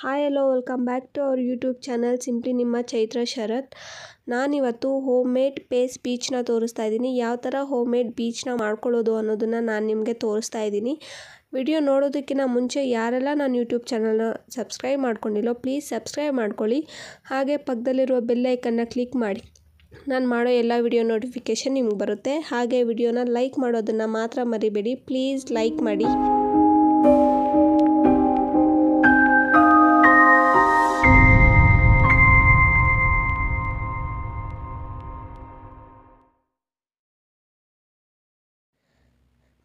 hi hello welcome back to our YouTube channel simply ನಿಮ್ಮ ಚೈತ್ರ ಶರತ್ ನಾನಿವತ್ತು home made phase ಬೀಚ್ನ ತೋರಿಸ್ತಾ ಇದ್ದೀನಿ ಯಾವ ಥರ ಹೋಮ್ ಮೇಡ್ ಬೀಚ್ನ ಮಾಡ್ಕೊಳ್ಳೋದು ಅನ್ನೋದನ್ನು ನಾನು ನಿಮಗೆ ತೋರಿಸ್ತಾ ಇದ್ದೀನಿ ವಿಡಿಯೋ ನೋಡೋದಕ್ಕಿಂತ ಮುಂಚೆ ಯಾರೆಲ್ಲ ನಾನು ಯೂಟ್ಯೂಬ್ ಚಾನಲ್ನ ಸಬ್ಸ್ಕ್ರೈಬ್ ಮಾಡ್ಕೊಂಡಿಲ್ಲೋ ಪ್ಲೀಸ್ ಸಬ್ಸ್ಕ್ರೈಬ್ ಮಾಡ್ಕೊಳ್ಳಿ ಹಾಗೆ ಪಕ್ಕದಲ್ಲಿರುವ ಬೆಲ್ಲೈಕನ್ನ ಕ್ಲಿಕ್ ಮಾಡಿ ನಾನು ಮಾಡೋ ಎಲ್ಲ ವಿಡಿಯೋ ನೋಟಿಫಿಕೇಷನ್ ನಿಮ್ಗೆ ಬರುತ್ತೆ ಹಾಗೆ ವಿಡಿಯೋನ ಲೈಕ್ ಮಾಡೋದನ್ನು ಮಾತ್ರ ಮರಿಬೇಡಿ ಪ್ಲೀಸ್ ಲೈಕ್ ಮಾಡಿ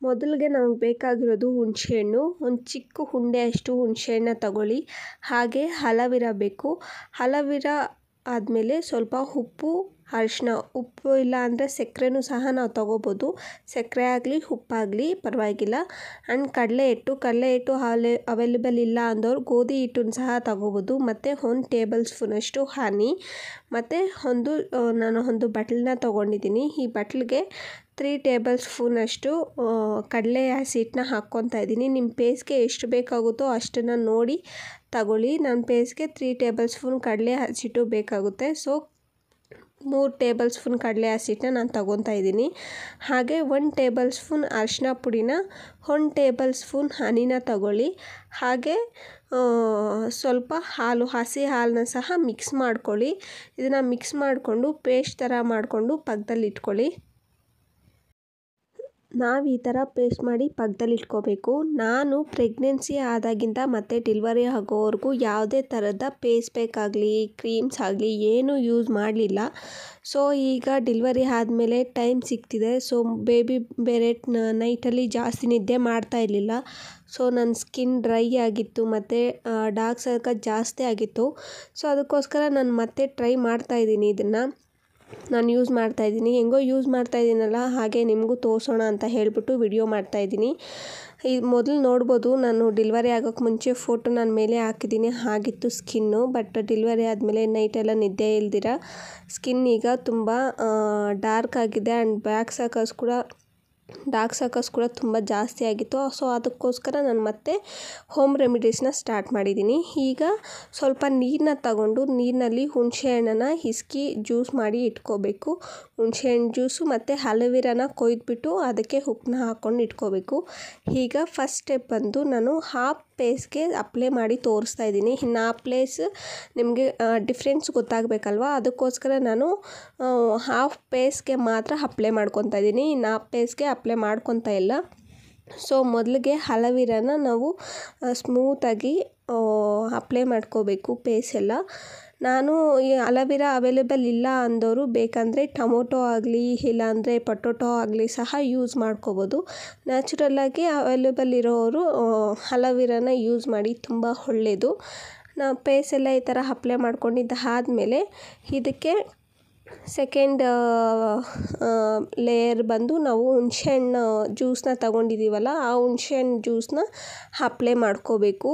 ಮೊದಲಿಗೆ ನಮಗೆ ಬೇಕಾಗಿರೋದು ಹುಣಸೆಹಣ್ಣು ಒಂದು ಚಿಕ್ಕ ಹುಣಸೆ ಹುಣಸೆಹಣ್ಣು ತಗೊಳ್ಳಿ ಹಾಗೆ ಹಲವಿರ ಬೇಕು ಹಲವಿರ ಆದಮೇಲೆ ಸ್ವಲ್ಪ ಉಪ್ಪು ಅರಿಶಿನ ಉಪ್ಪು ಇಲ್ಲ ಅಂದರೆ ಸಕ್ಕರೆನೂ ಸಹ ನಾವು ತಗೋಬೋದು ಸಕ್ಕರೆ ಆಗಲಿ ಉಪ್ಪಾಗಲಿ ಪರವಾಗಿಲ್ಲ ಆ್ಯಂಡ್ ಕಡಲೆ ಹಿಟ್ಟು ಕಡಲೆ ಹಿಟ್ಟು ಹಾಲೆ ಅವೈಲೇಬಲ್ ಇಲ್ಲ ಅಂದೋರು ಗೋಧಿ ಹಿಟ್ಟನ್ನು ಸಹ ತಗೋಬೋದು ಮತ್ತು ಒಂದು ಟೇಬಲ್ ಸ್ಪೂನಷ್ಟು ಹನಿ ಮತ್ತು ಒಂದು ನಾನು ಒಂದು ಬಟ್ಲನ್ನ ತೊಗೊಂಡಿದ್ದೀನಿ ಈ ಬಟ್ಲಿಗೆ ತ್ರೀ ಟೇಬಲ್ ಸ್ಪೂನಷ್ಟು ಕಡಲೆ ಹಸಿಟ್ಟನ್ನ ಹಾಕ್ಕೊತಾ ಇದ್ದೀನಿ ನಿಮ್ಮ ಪೇಸ್ಗೆ ಎಷ್ಟು ಬೇಕಾಗುತ್ತೋ ಅಷ್ಟನ್ನು ನೋಡಿ ತಗೊಳ್ಳಿ ನನ್ನ ಪೇಸ್ಗೆ ತ್ರೀ ಟೇಬಲ್ ಸ್ಪೂನ್ ಕಡಲೆ ಹಸಿಟ್ಟು ಬೇಕಾಗುತ್ತೆ ಸೊ ಮೂರು ಟೇಬಲ್ ಸ್ಪೂನ್ ಕಡಲೆ ಹಸಿಟ್ಟನ್ನ ನಾನು ತಗೊತಾ ಇದ್ದೀನಿ ಹಾಗೆ ಒನ್ ಟೇಬಲ್ ಸ್ಪೂನ್ ಅರಿಶಿನ ಪುಡಿನ ಒನ್ ಟೇಬಲ್ ಸ್ಪೂನ್ ಹನಿನ ತಗೊಳ್ಳಿ ಹಾಗೆ ಸ್ವಲ್ಪ ಹಾಲು ಹಸಿ ಹಾಲನ್ನ ಸಹ ಮಿಕ್ಸ್ ಮಾಡ್ಕೊಳ್ಳಿ ಇದನ್ನು ಮಿಕ್ಸ್ ಮಾಡಿಕೊಂಡು ಪೇಸ್ಟ್ ಥರ ಮಾಡಿಕೊಂಡು ಪಕ್ಕದಲ್ಲಿ ಇಟ್ಕೊಳ್ಳಿ ನಾವು ಈ ಥರ ಪೇಸ್ಟ್ ಮಾಡಿ ಪಕ್ಕದಲ್ಲಿ ಇಟ್ಕೋಬೇಕು ನಾನು ಪ್ರೆಗ್ನೆನ್ಸಿ ಆದಾಗಿಂದ ಮತ್ತು ಡಿಲ್ವರಿ ಆಗೋವರೆಗೂ ಯಾವುದೇ ಥರದ ಪೇಸ್ಟ್ ಬೇಕಾಗಲಿ ಕ್ರೀಮ್ಸ್ ಆಗಲಿ ಏನೂ ಯೂಸ್ ಮಾಡಲಿಲ್ಲ ಸೊ ಈಗ ಡಿಲ್ವರಿ ಆದಮೇಲೆ ಟೈಮ್ ಸಿಗ್ತಿದೆ ಸೊ ಬೇಬಿ ಬೇರೆ ನೈಟಲ್ಲಿ ಜಾಸ್ತಿ ನಿದ್ದೆ ಮಾಡ್ತಾ ಇರಲಿಲ್ಲ ಸೊ ನನ್ನ ಸ್ಕಿನ್ ಡ್ರೈ ಆಗಿತ್ತು ಮತ್ತು ಡಾರ್ಕ್ ಸರ್ಕಲ್ ಜಾಸ್ತಿ ಆಗಿತ್ತು ಸೊ ಅದಕ್ಕೋಸ್ಕರ ನಾನು ಮತ್ತೆ ಟ್ರೈ ಮಾಡ್ತಾ ಇದ್ದೀನಿ ಇದನ್ನು ನಾನು ಯೂಸ್ ಮಾಡ್ತಾಯಿದ್ದೀನಿ ಹೆಂಗೋ ಯೂಸ್ ಮಾಡ್ತಾ ಇದ್ದೀನಲ್ಲ ಹಾಗೆ ನಿಮಗೂ ತೋರಿಸೋಣ ಅಂತ ಹೇಳಿಬಿಟ್ಟು ವಿಡಿಯೋ ಮಾಡ್ತಾಯಿದ್ದೀನಿ ಈ ಮೊದಲು ನೋಡ್ಬೋದು ನಾನು ಡೆಲಿವರಿ ಆಗೋಕ್ಕೆ ಮುಂಚೆ ಫೋಟೋ ನಾನು ಮೇಲೆ ಹಾಕಿದ್ದೀನಿ ಹಾಗಿತ್ತು ಸ್ಕಿನ್ನು ಬಟ್ ಡೆಲಿವರಿ ಆದಮೇಲೆ ಎಲ್ಲ ನಿದ್ದೆ ಇಲ್ದಿರ ಸ್ಕಿನ್ ಈಗ ತುಂಬ ಡಾರ್ಕ್ ಆಗಿದೆ ಆ್ಯಂಡ್ ಬ್ಯಾಕ್ ಸಕಲ್ಸ್ ಕೂಡ ಡಾರ್ಕ್ ಸರ್ಕಲ್ಸ್ ಕೂಡ ತುಂಬ ಜಾಸ್ತಿ ಆಗಿತ್ತು ಸೊ ಅದಕ್ಕೋಸ್ಕರ ನಾನು ಮತ್ತೆ ಹೋಮ್ ರೆಮಿಡೀಸ್ನ ಸ್ಟಾರ್ಟ್ ಮಾಡಿದ್ದೀನಿ ಈಗ ಸ್ವಲ್ಪ ನೀರನ್ನ ತಗೊಂಡು ನೀರಿನಲ್ಲಿ ಹುಣಸೆಹಣ್ಣನ ಹಿಸ್ಕಿ ಜ್ಯೂಸ್ ಮಾಡಿ ಇಟ್ಕೋಬೇಕು ಹುಣಸೆಹಣ್ಣು ಜ್ಯೂಸು ಮತ್ತು ಅಲೋವೆರಾನ ಕೊಯ್ದುಬಿಟ್ಟು ಅದಕ್ಕೆ ಉಪ್ಪನ್ನ ಹಾಕ್ಕೊಂಡು ಇಟ್ಕೋಬೇಕು ಈಗ ಫಸ್ಟ್ ಸ್ಟೆಪ್ ಬಂದು ನಾನು ಹಾಫ್ ಪ್ಲೇಸ್ಗೆ ಅಪ್ಲೈ ಮಾಡಿ ತೋರಿಸ್ತಾ ಇದ್ದೀನಿ ಇನ್ನು ಆ ಪ್ಲೇಸ್ ನಿಮಗೆ ಡಿಫ್ರೆನ್ಸ್ ಗೊತ್ತಾಗಬೇಕಲ್ವ ಅದಕ್ಕೋಸ್ಕರ ನಾನು ಹಾಫ್ ಪೇಸ್ಗೆ ಮಾತ್ರ ಅಪ್ಲೈ ಮಾಡ್ಕೊತಾ ಇದ್ದೀನಿ ಇನ್ನು ಆ ಪ್ಲೇಸ್ಗೆ ಅಪ್ಲೈ ಮಾಡ್ಕೊತಾ ಇಲ್ಲ ಸೊ ಮೊದಲಿಗೆ ಹಲವೀರನ ನಾವು ಸ್ಮೂತಾಗಿ ಅಪ್ಲೈ ಮಾಡ್ಕೋಬೇಕು ಪೇಸೆಲ್ಲ ನಾನು ಈ ಅಲವೀರಾ ಅವೈಲೇಬಲ್ ಇಲ್ಲ ಅಂದೋರು ಬೇಕಂದರೆ ಟೊಮೊಟೊ ಆಗಲಿ ಇಲ್ಲಾಂದರೆ ಪೊಟೊಟೊ ಆಗಲಿ ಸಹ ಯೂಸ್ ಮಾಡ್ಕೋಬೋದು ನ್ಯಾಚುರಲ್ಲಾಗಿ ಅವೈಲೇಬಲ್ ಇರೋರು ಅಲವೀರಾನ ಯೂಸ್ ಮಾಡಿ ತುಂಬ ಒಳ್ಳೆಯದು ನಾವು ಪೇಸೆಲ್ಲ ಈ ಥರ ಅಪ್ಲೈ ಮಾಡ್ಕೊಂಡಿದ್ದಾದ್ಮೇಲೆ ಇದಕ್ಕೆ ಸೆಕೆಂಡ್ ಲೇಯರ್ uh, uh, ಬಂದು ನಾವು ಹುಣ್ಸೆಹಣ್ಣು ಜ್ಯೂಸನ್ನ ತಗೊಂಡಿದ್ದೀವಲ್ಲ ಆ ಹುಣ್ಸೆಹಣ್ಣು ಜ್ಯೂಸನ್ನ ಅಪ್ಲೈ ಮಾಡ್ಕೋಬೇಕು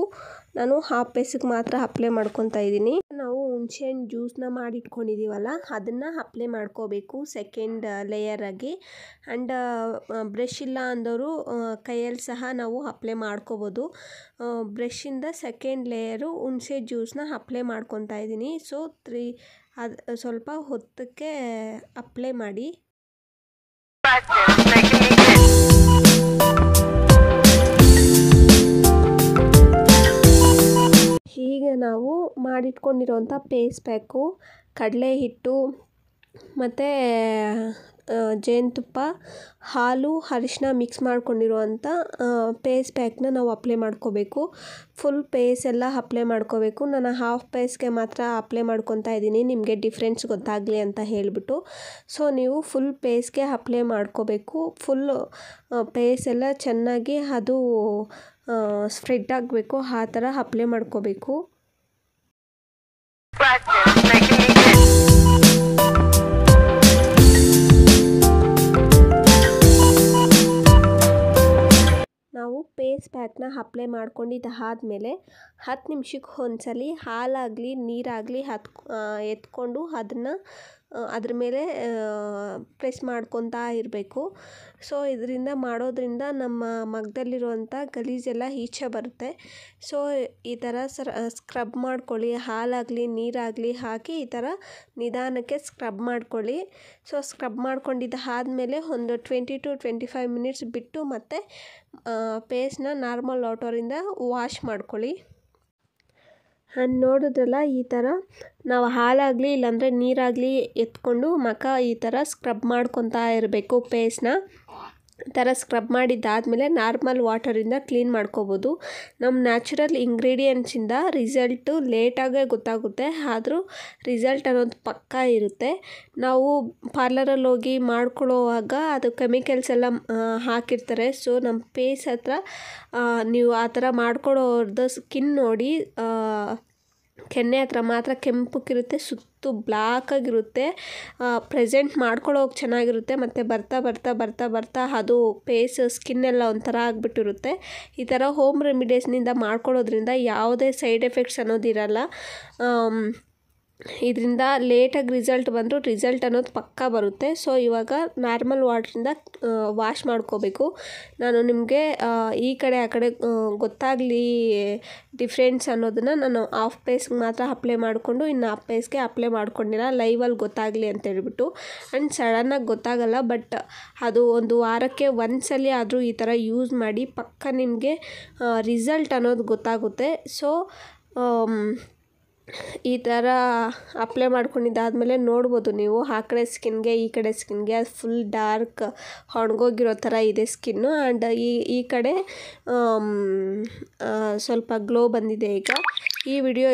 ನಾನು ಹಾಫ್ ಪೇಸಿಗೆ ಮಾತ್ರ ಅಪ್ಲೈ ಮಾಡ್ಕೊತಾ ಇದ್ದೀನಿ ನಾವು ಹಣ್ಣು ಜ್ಯೂಸ್ನ ಮಾಡಿಟ್ಕೊಂಡಿದ್ದೀವಲ್ಲ ಅದನ್ನು ಅಪ್ಲೈ ಮಾಡ್ಕೋಬೇಕು ಸೆಕೆಂಡ್ ಲೇಯರಾಗಿ ಆ್ಯಂಡ್ ಬ್ರಷ್ ಇಲ್ಲ ಅಂದವರು uh, ಕೈಯಲ್ಲಿ ಸಹ ನಾವು ಅಪ್ಲೈ ಮಾಡ್ಕೋಬೋದು ಬ್ರಷಿಂದ ಸೆಕೆಂಡ್ ಲೇಯರು ಹುಣಸೆ ಜ್ಯೂಸ್ನ ಅಪ್ಲೈ ಮಾಡ್ಕೊತಾ ಇದ್ದೀನಿ ಸೊ ತ್ರೀ ಅದು ಸ್ವಲ್ಪ ಹೊತ್ತಕ್ಕೆ ಅಪ್ಲೈ ಮಾಡಿ ಈಗ ನಾವು ಮಾಡಿಟ್ಕೊಂಡಿರುವಂಥ ಪೇಸ್ ಪ್ಯಾಕು ಕಡಲೆ ಹಿಟ್ಟು ಮತ್ತು ಜೇನುತುಪ್ಪ ಹಾಲು ಅರಿಶಿನ ಮಿಕ್ಸ್ ಮಾಡ್ಕೊಂಡಿರುವಂಥ ಪೇಸ್ ಪ್ಯಾಕ್ನ ನಾವು ಅಪ್ಲೈ ಮಾಡ್ಕೋಬೇಕು ಫುಲ್ ಪೇಸ್ ಎಲ್ಲ ಅಪ್ಲೈ ಮಾಡ್ಕೋಬೇಕು ನಾನು ಹಾಫ್ ಪೇಸ್ಗೆ ಮಾತ್ರ ಅಪ್ಲೈ ಮಾಡ್ಕೊತಾ ಇದ್ದೀನಿ ನಿಮಗೆ ಡಿಫ್ರೆನ್ಸ್ ಗೊತ್ತಾಗಲಿ ಅಂತ ಹೇಳಿಬಿಟ್ಟು ಸೊ ನೀವು ಫುಲ್ ಪೇಸ್ಗೆ ಅಪ್ಲೈ ಮಾಡ್ಕೋಬೇಕು ಫುಲ್ ಪೇಸ್ ಎಲ್ಲ ಚೆನ್ನಾಗಿ ಅದು ಸ್ಪ್ರೆಡ್ ಆಗಬೇಕು ಆ ಥರ ಅಪ್ಲೈ ಮಾಡ್ಕೋಬೇಕು ನಾವು ಪೇಸ್ ಪ್ಯಾಕ್ನ ಅಪ್ಲೈ ಮಾಡ್ಕೊಂಡಿದ್ದಾದಮೇಲೆ ಹತ್ತು ನಿಮಿಷಕ್ಕೆ ಒಂದ್ಸಲಿ ಹಾಲಾಗಲಿ ನೀರಾಗಲಿ ಹತ್ ಎತ್ಕೊಂಡು ಅದನ್ನು ಅದ್ರ ಮೇಲೆ ಪ್ರೆಸ್ ಮಾಡ್ಕೊತಾ ಇರಬೇಕು ಸೊ ಇದರಿಂದ ಮಾಡೋದರಿಂದ ನಮ್ಮ ಮಗದಲ್ಲಿರುವಂಥ ಗಲೀಜೆಲ್ಲ ಈಚೆ ಬರುತ್ತೆ ಸೊ ಈ ಥರ ಸರ್ ಸ್ಕ್ರಬ್ ಮಾಡ್ಕೊಳ್ಳಿ ಹಾಲಾಗಲಿ ನೀರಾಗಲಿ ಹಾಕಿ ಈ ಥರ ನಿಧಾನಕ್ಕೆ ಸ್ಕ್ರಬ್ ಮಾಡ್ಕೊಳ್ಳಿ ಸೊ ಸ್ಕ್ರಬ್ ಆದಮೇಲೆ ಒಂದು twenty to twenty five minutes ಬಿಟ್ಟು ಮತ್ತೆ ಫೇಸ್ನ ನಾರ್ಮಲ್ ವಾಟರಿಂದ ವಾಶ್ ಮಾಡ್ಕೊಳ್ಳಿ ನೋಡಿದ್ರಲ್ಲ ಈ ಥರ ನಾವು ಹಾಲಾಗಲಿ ಇಲ್ಲಾಂದರೆ ನೀರಾಗಲಿ ಎತ್ಕೊಂಡು ಮುಖ ಈ ಥರ ಸ್ಕ್ರಬ್ ಮಾಡ್ಕೊತಾ ಇರಬೇಕು ಪೇಸ್ಟನ್ನ ಥರ ಸ್ಕ್ರಬ್ ಮಾಡಿದ್ದಾದಮೇಲೆ ನಾರ್ಮಲ್ ವಾಟರಿಂದ ಕ್ಲೀನ್ ಮಾಡ್ಕೋಬೋದು ನಮ್ಮ ನ್ಯಾಚುರಲ್ ಇಂಗ್ರೀಡಿಯೆಂಟ್ಸಿಂದ ರಿಸಲ್ಟು ಲೇಟಾಗೇ ಗೊತ್ತಾಗುತ್ತೆ ಆದರೂ ರಿಸಲ್ಟ್ ಅನ್ನೋದು ಪಕ್ಕಾ ಇರುತ್ತೆ ನಾವು ಪಾರ್ಲರಲ್ಲಿ ಹೋಗಿ ಮಾಡ್ಕೊಳ್ಳೋವಾಗ ಅದು ಕೆಮಿಕಲ್ಸ್ ಎಲ್ಲ ಹಾಕಿರ್ತಾರೆ ಸೊ ನಮ್ಮ ಫೇಸ್ ಹತ್ರ ನೀವು ಆ ಥರ ಮಾಡ್ಕೊಳ್ಳೋರ್ದು ಸ್ಕಿನ್ ನೋಡಿ ಕೆನ್ನೆ ಹತ್ರ ಮಾತ್ರ ಕೆಂಪಕ್ಕಿರುತ್ತೆ ಸುತ್ತು ಬ್ಲ್ಯಾಕಾಗಿರುತ್ತೆ ಪ್ರೆಸೆಂಟ್ ಮಾಡ್ಕೊಳ್ಳೋಕೆ ಚೆನ್ನಾಗಿರುತ್ತೆ ಮತ್ತು ಬರ್ತಾ ಬರ್ತಾ ಬರ್ತಾ ಬರ್ತಾ ಅದು ಪೇಸ್ ಸ್ಕಿನ್ ಎಲ್ಲ ಒಂಥರ ಆಗಿಬಿಟ್ಟಿರುತ್ತೆ ಈ ಥರ ಹೋಮ್ ರೆಮಿಡೀಸ್ನಿಂದ ಮಾಡ್ಕೊಳ್ಳೋದ್ರಿಂದ ಯಾವುದೇ ಸೈಡ್ ಎಫೆಕ್ಟ್ಸ್ ಅನ್ನೋದಿರಲ್ಲ ಇದರಿಂದ ಲೇಟಾಗಿ ರಿಸಲ್ಟ್ ಬಂದರೂ ರಿಸಲ್ಟ್ ಅನ್ನೋದು ಪಕ್ಕಾ ಬರುತ್ತೆ ಸೊ ಇವಾಗ ನಾರ್ಮಲ್ ವಾಟ್ರಿಂದ ವಾಶ್ ಮಾಡ್ಕೋಬೇಕು ನಾನು ನಿಮಗೆ ಈ ಕಡೆ ಆ ಕಡೆ ಗೊತ್ತಾಗಲಿ ಡಿಫ್ರೆನ್ಸ್ ಅನ್ನೋದನ್ನು ನಾನು ಆಫ್ ಪೇಸ್ಗೆ ಮಾತ್ರ ಅಪ್ಲೈ ಮಾಡಿಕೊಂಡು ಇನ್ನು ಆಫ್ ಪೇಸ್ಗೆ ಅಪ್ಲೈ ಮಾಡ್ಕೊಂಡಿಲ್ಲ ಲೈವಲ್ಲಿ ಗೊತ್ತಾಗಲಿ ಅಂತ ಹೇಳ್ಬಿಟ್ಟು ಆ್ಯಂಡ್ ಸಡನ್ನಾಗಿ ಗೊತ್ತಾಗಲ್ಲ ಬಟ್ ಅದು ಒಂದು ವಾರಕ್ಕೆ ಒಂದು ಸಲ ಆದರೂ ಈ ಥರ ಯೂಸ್ ಮಾಡಿ ಪಕ್ಕ ನಿಮಗೆ ರಿಸಲ್ಟ್ ಅನ್ನೋದು ಗೊತ್ತಾಗುತ್ತೆ ಸೊ ಈ ಥರ ಅಪ್ಲೈ ಮಾಡ್ಕೊಂಡಿದ್ದಾದಮೇಲೆ ನೋಡ್ಬೋದು ನೀವು ಆ ಕಡೆ ಸ್ಕಿನ್ಗೆ ಈ ಕಡೆ ಸ್ಕಿನ್ಗೆ ಅದು ಫುಲ್ ಡಾರ್ಕ್ ಹೊಣಗೋಗಿರೋ ಥರ ಇದೆ ಸ್ಕಿನ್ನು ಆ್ಯಂಡ್ ಈ ಈ ಕಡೆ ಸ್ವಲ್ಪ ಗ್ಲೋ ಬಂದಿದೆ ಈಗ ಈ ವಿಡಿಯೋ